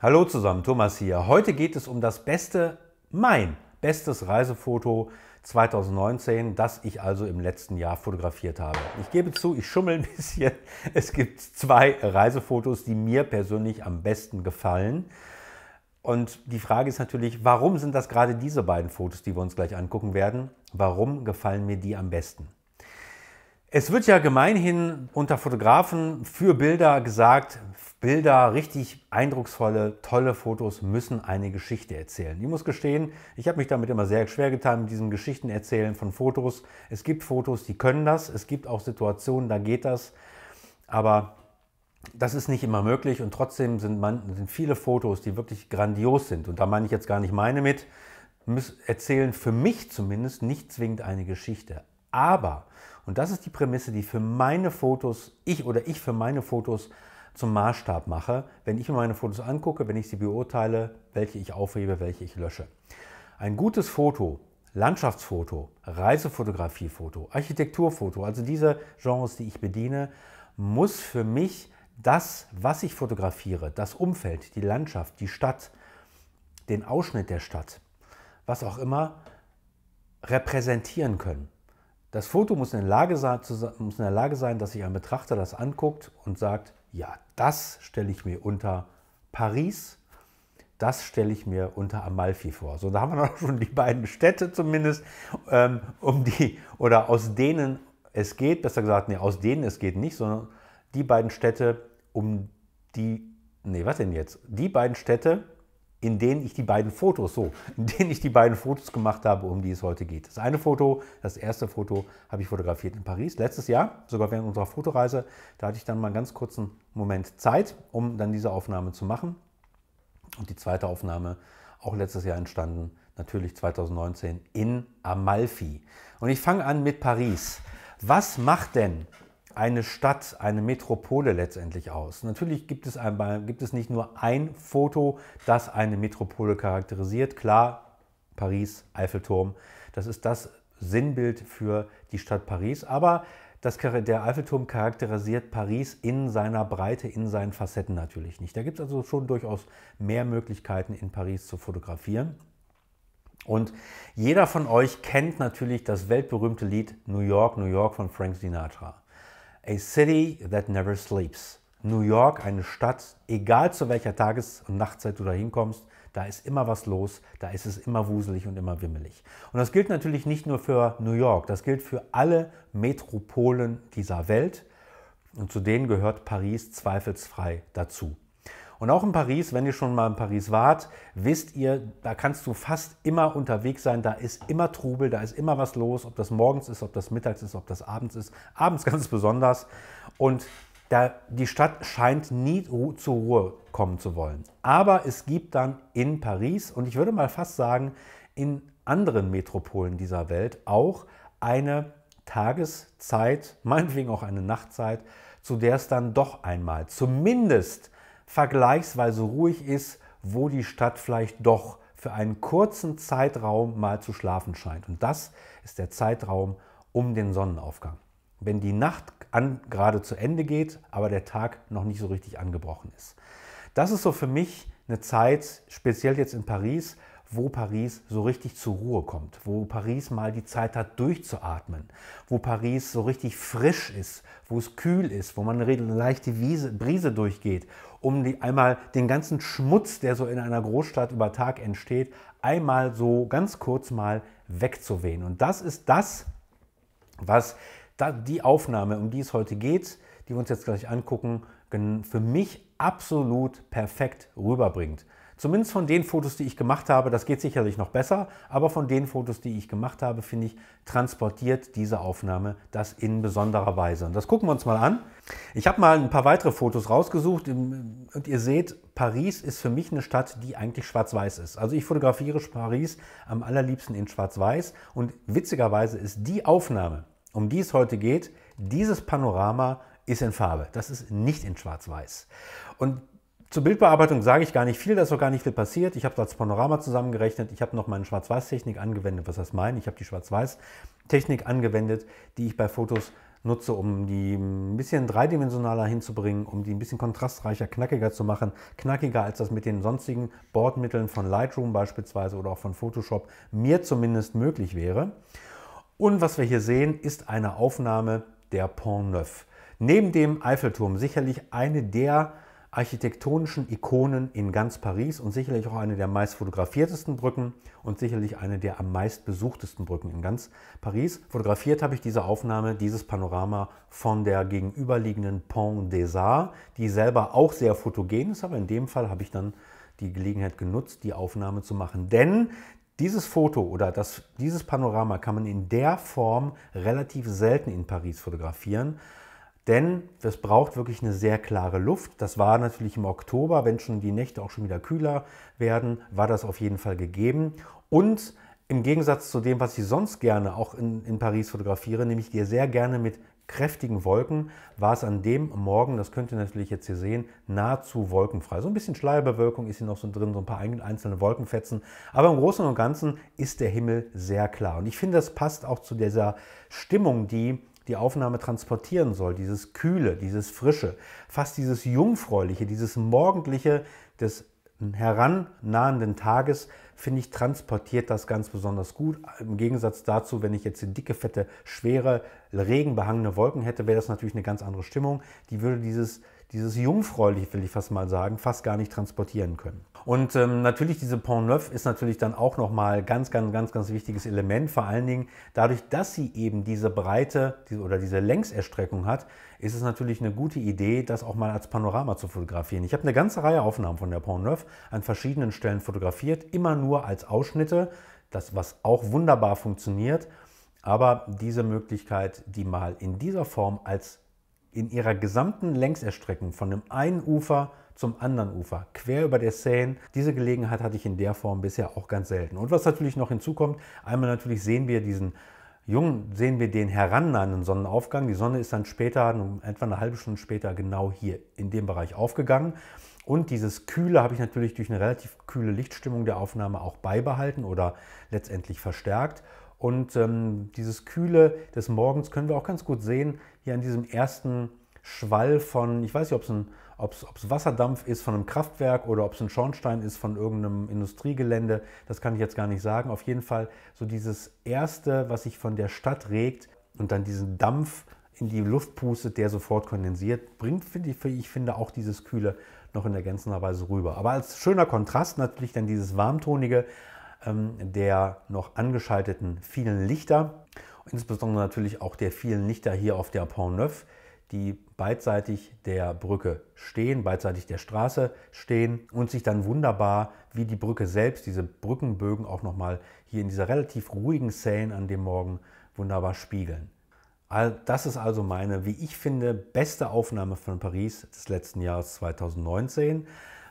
Hallo zusammen, Thomas hier. Heute geht es um das beste, mein bestes Reisefoto 2019, das ich also im letzten Jahr fotografiert habe. Ich gebe zu, ich schummel ein bisschen. Es gibt zwei Reisefotos, die mir persönlich am besten gefallen. Und die Frage ist natürlich, warum sind das gerade diese beiden Fotos, die wir uns gleich angucken werden? Warum gefallen mir die am besten? Es wird ja gemeinhin unter Fotografen für Bilder gesagt, Bilder, richtig eindrucksvolle, tolle Fotos müssen eine Geschichte erzählen. Ich muss gestehen, ich habe mich damit immer sehr schwer getan, mit diesem Geschichtenerzählen von Fotos. Es gibt Fotos, die können das. Es gibt auch Situationen, da geht das. Aber das ist nicht immer möglich und trotzdem sind, man, sind viele Fotos, die wirklich grandios sind. Und da meine ich jetzt gar nicht meine mit, erzählen für mich zumindest nicht zwingend eine Geschichte. Aber, und das ist die Prämisse, die für meine Fotos, ich oder ich für meine Fotos zum Maßstab mache, wenn ich mir meine Fotos angucke, wenn ich sie beurteile, welche ich aufhebe, welche ich lösche. Ein gutes Foto, Landschaftsfoto, Reisefotografiefoto, Architekturfoto, also diese Genres, die ich bediene, muss für mich das, was ich fotografiere, das Umfeld, die Landschaft, die Stadt, den Ausschnitt der Stadt, was auch immer, repräsentieren können. Das Foto muss in, der Lage sein, muss in der Lage sein, dass sich ein Betrachter das anguckt und sagt, ja, das stelle ich mir unter Paris, das stelle ich mir unter Amalfi vor. So, da haben wir noch schon die beiden Städte zumindest, ähm, um die, oder aus denen es geht, besser gesagt, nee, aus denen es geht nicht, sondern die beiden Städte, um die, nee, was denn jetzt? Die beiden Städte, in denen ich die beiden Fotos, so, in denen ich die beiden Fotos gemacht habe, um die es heute geht. Das eine Foto, das erste Foto habe ich fotografiert in Paris letztes Jahr, sogar während unserer Fotoreise. Da hatte ich dann mal einen ganz kurzen Moment Zeit, um dann diese Aufnahme zu machen. Und die zweite Aufnahme, auch letztes Jahr entstanden, natürlich 2019 in Amalfi. Und ich fange an mit Paris. Was macht denn eine Stadt, eine Metropole letztendlich aus. Natürlich gibt es, ein, gibt es nicht nur ein Foto, das eine Metropole charakterisiert. Klar, Paris, Eiffelturm, das ist das Sinnbild für die Stadt Paris. Aber das, der Eiffelturm charakterisiert Paris in seiner Breite, in seinen Facetten natürlich nicht. Da gibt es also schon durchaus mehr Möglichkeiten, in Paris zu fotografieren. Und jeder von euch kennt natürlich das weltberühmte Lied New York, New York von Frank Sinatra. A city that never sleeps. New York, eine Stadt, egal zu welcher Tages- und Nachtzeit du da hinkommst, da ist immer was los, da ist es immer wuselig und immer wimmelig. Und das gilt natürlich nicht nur für New York, das gilt für alle Metropolen dieser Welt. Und zu denen gehört Paris zweifelsfrei dazu. Und auch in Paris, wenn ihr schon mal in Paris wart, wisst ihr, da kannst du fast immer unterwegs sein. Da ist immer Trubel, da ist immer was los, ob das morgens ist, ob das mittags ist, ob das abends ist. Abends ganz besonders. Und da, die Stadt scheint nie zur Ruhe kommen zu wollen. Aber es gibt dann in Paris und ich würde mal fast sagen, in anderen Metropolen dieser Welt auch eine Tageszeit, meinetwegen auch eine Nachtzeit, zu der es dann doch einmal zumindest vergleichsweise ruhig ist, wo die Stadt vielleicht doch für einen kurzen Zeitraum mal zu schlafen scheint. Und das ist der Zeitraum um den Sonnenaufgang. Wenn die Nacht an, gerade zu Ende geht, aber der Tag noch nicht so richtig angebrochen ist. Das ist so für mich eine Zeit, speziell jetzt in Paris, wo Paris so richtig zur Ruhe kommt, wo Paris mal die Zeit hat, durchzuatmen, wo Paris so richtig frisch ist, wo es kühl ist, wo man eine leichte Wiese, Brise durchgeht, um die, einmal den ganzen Schmutz, der so in einer Großstadt über Tag entsteht, einmal so ganz kurz mal wegzuwehen. Und das ist das, was da, die Aufnahme, um die es heute geht, die wir uns jetzt gleich angucken, für mich absolut perfekt rüberbringt. Zumindest von den Fotos, die ich gemacht habe, das geht sicherlich noch besser, aber von den Fotos, die ich gemacht habe, finde ich, transportiert diese Aufnahme das in besonderer Weise. Und das gucken wir uns mal an. Ich habe mal ein paar weitere Fotos rausgesucht und ihr seht, Paris ist für mich eine Stadt, die eigentlich schwarz-weiß ist. Also ich fotografiere Paris am allerliebsten in schwarz-weiß und witzigerweise ist die Aufnahme, um die es heute geht, dieses Panorama ist in Farbe. Das ist nicht in schwarz-weiß. Und zur Bildbearbeitung sage ich gar nicht viel, da ist auch gar nicht viel passiert. Ich habe das Panorama zusammengerechnet, ich habe noch meine Schwarz-Weiß-Technik angewendet. Was heißt mein? Ich habe die Schwarz-Weiß-Technik angewendet, die ich bei Fotos nutze, um die ein bisschen dreidimensionaler hinzubringen, um die ein bisschen kontrastreicher, knackiger zu machen. Knackiger als das mit den sonstigen Bordmitteln von Lightroom beispielsweise oder auch von Photoshop mir zumindest möglich wäre. Und was wir hier sehen, ist eine Aufnahme der Pont Neuf. Neben dem Eiffelturm sicherlich eine der architektonischen Ikonen in ganz Paris und sicherlich auch eine der meist fotografiertesten Brücken und sicherlich eine der am meist besuchtesten Brücken in ganz Paris. Fotografiert habe ich diese Aufnahme, dieses Panorama von der gegenüberliegenden Pont des Arts, die selber auch sehr fotogen ist, aber in dem Fall habe ich dann die Gelegenheit genutzt, die Aufnahme zu machen. Denn dieses Foto oder das, dieses Panorama kann man in der Form relativ selten in Paris fotografieren. Denn es braucht wirklich eine sehr klare Luft. Das war natürlich im Oktober, wenn schon die Nächte auch schon wieder kühler werden, war das auf jeden Fall gegeben. Und im Gegensatz zu dem, was ich sonst gerne auch in, in Paris fotografiere, nämlich gehe sehr gerne mit kräftigen Wolken, war es an dem Morgen, das könnt ihr natürlich jetzt hier sehen, nahezu wolkenfrei. So ein bisschen Schleierbewölkung ist hier noch so drin, so ein paar einzelne Wolkenfetzen. Aber im Großen und Ganzen ist der Himmel sehr klar. Und ich finde, das passt auch zu dieser Stimmung, die die Aufnahme transportieren soll, dieses Kühle, dieses Frische, fast dieses Jungfräuliche, dieses Morgendliche des herannahenden Tages, finde ich, transportiert das ganz besonders gut. Im Gegensatz dazu, wenn ich jetzt dicke, fette, schwere, regenbehangene Wolken hätte, wäre das natürlich eine ganz andere Stimmung. Die würde dieses, dieses Jungfräuliche, will ich fast mal sagen, fast gar nicht transportieren können. Und ähm, natürlich diese Pont-Neuf ist natürlich dann auch nochmal ganz, ganz, ganz, ganz wichtiges Element. Vor allen Dingen dadurch, dass sie eben diese Breite diese, oder diese Längserstreckung hat, ist es natürlich eine gute Idee, das auch mal als Panorama zu fotografieren. Ich habe eine ganze Reihe Aufnahmen von der Pont-Neuf an verschiedenen Stellen fotografiert, immer nur als Ausschnitte, das was auch wunderbar funktioniert. Aber diese Möglichkeit, die mal in dieser Form als in ihrer gesamten Längserstreckung von dem einen Ufer zum anderen Ufer, quer über der Seine. Diese Gelegenheit hatte ich in der Form bisher auch ganz selten. Und was natürlich noch hinzukommt, einmal natürlich sehen wir diesen jungen, sehen wir den herannahenden Sonnenaufgang. Die Sonne ist dann später, etwa eine halbe Stunde später, genau hier in dem Bereich aufgegangen. Und dieses Kühle habe ich natürlich durch eine relativ kühle Lichtstimmung der Aufnahme auch beibehalten oder letztendlich verstärkt. Und ähm, dieses Kühle des Morgens können wir auch ganz gut sehen hier an diesem ersten Schwall von, ich weiß nicht, ob es ein ob es Wasserdampf ist von einem Kraftwerk oder ob es ein Schornstein ist von irgendeinem Industriegelände, das kann ich jetzt gar nicht sagen. Auf jeden Fall so dieses Erste, was sich von der Stadt regt und dann diesen Dampf in die Luft pustet, der sofort kondensiert, bringt, finde ich, ich finde auch dieses Kühle noch in der ganzen Weise rüber. Aber als schöner Kontrast natürlich dann dieses warmtonige ähm, der noch angeschalteten vielen Lichter, insbesondere natürlich auch der vielen Lichter hier auf der Pont Neuf, die beidseitig der Brücke stehen, beidseitig der Straße stehen und sich dann wunderbar wie die Brücke selbst, diese Brückenbögen auch nochmal hier in dieser relativ ruhigen Szene an dem Morgen wunderbar spiegeln. Das ist also meine, wie ich finde, beste Aufnahme von Paris des letzten Jahres 2019,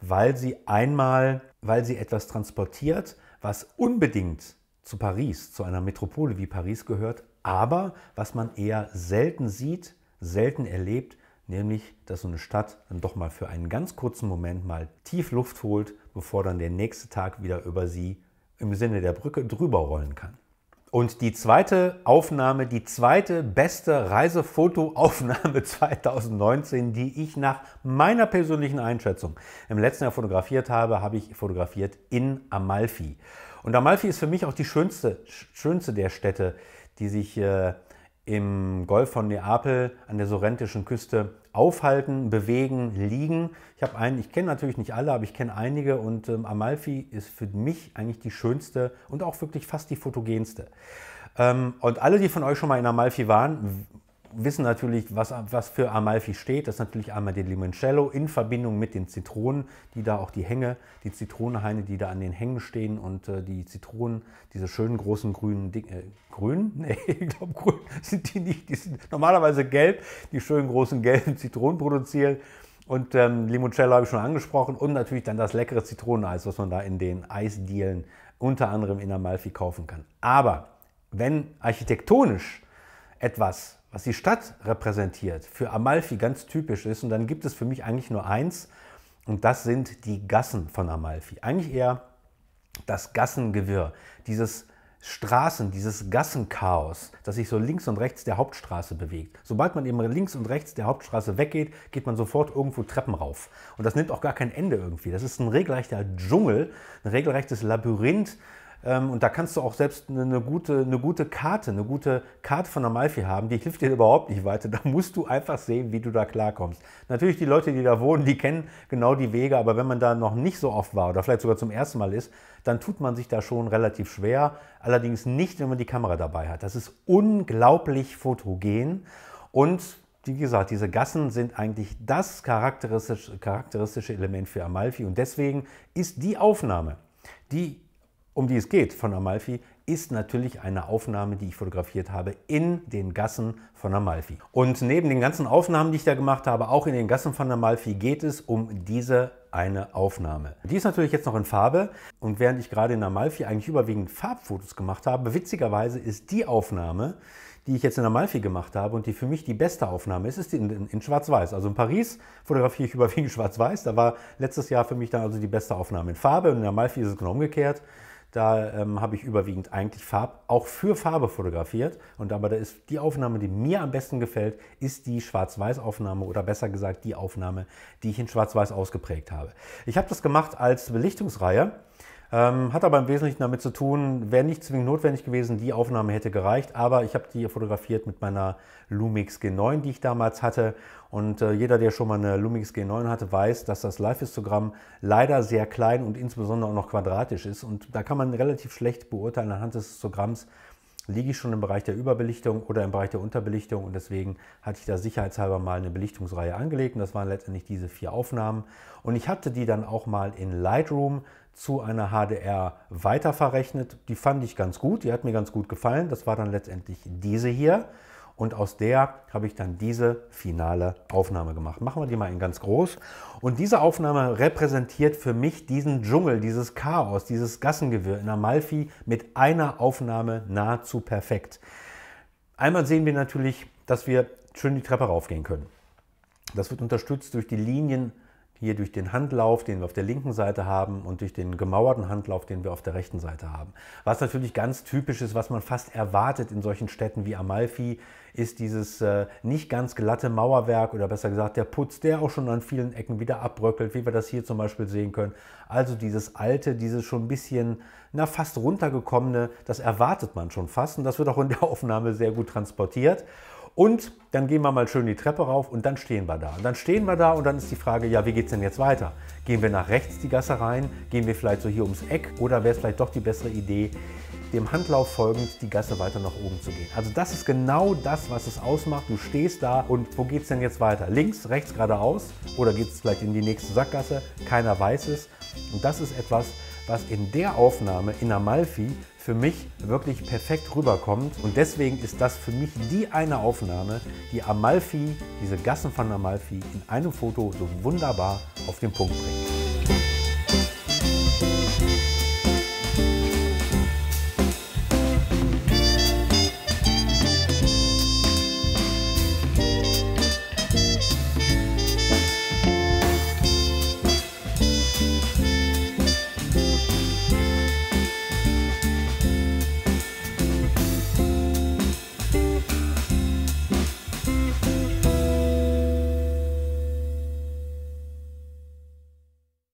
weil sie einmal, weil sie etwas transportiert, was unbedingt zu Paris, zu einer Metropole wie Paris gehört, aber was man eher selten sieht selten erlebt, nämlich dass so eine Stadt dann doch mal für einen ganz kurzen Moment mal tief Luft holt, bevor dann der nächste Tag wieder über sie im Sinne der Brücke drüber rollen kann. Und die zweite Aufnahme, die zweite beste Reisefotoaufnahme 2019, die ich nach meiner persönlichen Einschätzung im letzten Jahr fotografiert habe, habe ich fotografiert in Amalfi. Und Amalfi ist für mich auch die schönste, schönste der Städte, die sich äh, im Golf von Neapel an der sorrentischen Küste aufhalten, bewegen, liegen. Ich habe einen, ich kenne natürlich nicht alle, aber ich kenne einige und ähm, Amalfi ist für mich eigentlich die schönste und auch wirklich fast die fotogenste. Ähm, und alle, die von euch schon mal in Amalfi waren, wissen natürlich, was, was für Amalfi steht. Das ist natürlich einmal der Limoncello in Verbindung mit den Zitronen, die da auch die Hänge, die Zitronenhaine, die da an den Hängen stehen und äh, die Zitronen, diese schönen großen grünen Dinge. Äh, grün? Nee, ich glaube, grün sind die nicht. Die sind normalerweise gelb, die schönen großen gelben Zitronen produzieren. Und ähm, Limoncello habe ich schon angesprochen. Und natürlich dann das leckere Zitroneneis, was man da in den Eisdielen unter anderem in Amalfi kaufen kann. Aber wenn architektonisch etwas was die Stadt repräsentiert, für Amalfi ganz typisch ist. Und dann gibt es für mich eigentlich nur eins, und das sind die Gassen von Amalfi. Eigentlich eher das Gassengewirr, dieses Straßen, dieses Gassenchaos, das sich so links und rechts der Hauptstraße bewegt. Sobald man eben links und rechts der Hauptstraße weggeht, geht man sofort irgendwo Treppen rauf. Und das nimmt auch gar kein Ende irgendwie. Das ist ein regelrechter Dschungel, ein regelrechtes Labyrinth, ähm, und da kannst du auch selbst eine, gute, eine gute Karte, eine gute Karte von Amalfi haben, die hilft dir überhaupt nicht weiter. Da musst du einfach sehen, wie du da klarkommst. Natürlich die Leute, die da wohnen, die kennen genau die Wege, aber wenn man da noch nicht so oft war oder vielleicht sogar zum ersten Mal ist, dann tut man sich da schon relativ schwer. Allerdings nicht, wenn man die Kamera dabei hat. Das ist unglaublich fotogen und wie gesagt, diese Gassen sind eigentlich das charakteristische, charakteristische Element für Amalfi und deswegen ist die Aufnahme, die um die es geht von Amalfi, ist natürlich eine Aufnahme, die ich fotografiert habe in den Gassen von Amalfi. Und neben den ganzen Aufnahmen, die ich da gemacht habe, auch in den Gassen von Amalfi geht es um diese eine Aufnahme. Die ist natürlich jetzt noch in Farbe und während ich gerade in Amalfi eigentlich überwiegend Farbfotos gemacht habe, witzigerweise ist die Aufnahme, die ich jetzt in Amalfi gemacht habe und die für mich die beste Aufnahme ist, ist in, in, in Schwarz-Weiß. Also in Paris fotografiere ich überwiegend Schwarz-Weiß, da war letztes Jahr für mich dann also die beste Aufnahme in Farbe und in Amalfi ist es genau umgekehrt. Da ähm, habe ich überwiegend eigentlich Farb, auch für Farbe fotografiert. Und aber da ist die Aufnahme, die mir am besten gefällt, ist die Schwarz-Weiß-Aufnahme oder besser gesagt die Aufnahme, die ich in Schwarz-Weiß ausgeprägt habe. Ich habe das gemacht als Belichtungsreihe ähm, hat aber im Wesentlichen damit zu tun, wäre nicht zwingend notwendig gewesen, die Aufnahme hätte gereicht, aber ich habe die fotografiert mit meiner Lumix G9, die ich damals hatte. Und äh, jeder, der schon mal eine Lumix G9 hatte, weiß, dass das Live-Histogramm leider sehr klein und insbesondere auch noch quadratisch ist. Und da kann man relativ schlecht beurteilen anhand des Histogramms, liege ich schon im Bereich der Überbelichtung oder im Bereich der Unterbelichtung und deswegen hatte ich da sicherheitshalber mal eine Belichtungsreihe angelegt und das waren letztendlich diese vier Aufnahmen und ich hatte die dann auch mal in Lightroom zu einer HDR weiterverrechnet. Die fand ich ganz gut, die hat mir ganz gut gefallen. Das war dann letztendlich diese hier und aus der habe ich dann diese finale Aufnahme gemacht. Machen wir die mal in ganz groß. Und diese Aufnahme repräsentiert für mich diesen Dschungel, dieses Chaos, dieses Gassengewirr in Amalfi mit einer Aufnahme nahezu perfekt. Einmal sehen wir natürlich, dass wir schön die Treppe raufgehen können. Das wird unterstützt durch die Linien hier durch den Handlauf, den wir auf der linken Seite haben und durch den gemauerten Handlauf, den wir auf der rechten Seite haben. Was natürlich ganz typisch ist, was man fast erwartet in solchen Städten wie Amalfi, ist dieses äh, nicht ganz glatte Mauerwerk oder besser gesagt der Putz, der auch schon an vielen Ecken wieder abbröckelt, wie wir das hier zum Beispiel sehen können. Also dieses alte, dieses schon ein bisschen, na fast runtergekommene, das erwartet man schon fast und das wird auch in der Aufnahme sehr gut transportiert. Und dann gehen wir mal schön die Treppe rauf und dann stehen wir da. Und dann stehen wir da und dann ist die Frage, ja, wie geht es denn jetzt weiter? Gehen wir nach rechts die Gasse rein? Gehen wir vielleicht so hier ums Eck? Oder wäre es vielleicht doch die bessere Idee, dem Handlauf folgend die Gasse weiter nach oben zu gehen? Also das ist genau das, was es ausmacht. Du stehst da und wo geht es denn jetzt weiter? Links, rechts, geradeaus? Oder geht es vielleicht in die nächste Sackgasse? Keiner weiß es. Und das ist etwas, was in der Aufnahme in Amalfi für mich wirklich perfekt rüberkommt. Und deswegen ist das für mich die eine Aufnahme, die Amalfi, diese Gassen von Amalfi in einem Foto so wunderbar auf den Punkt bringt.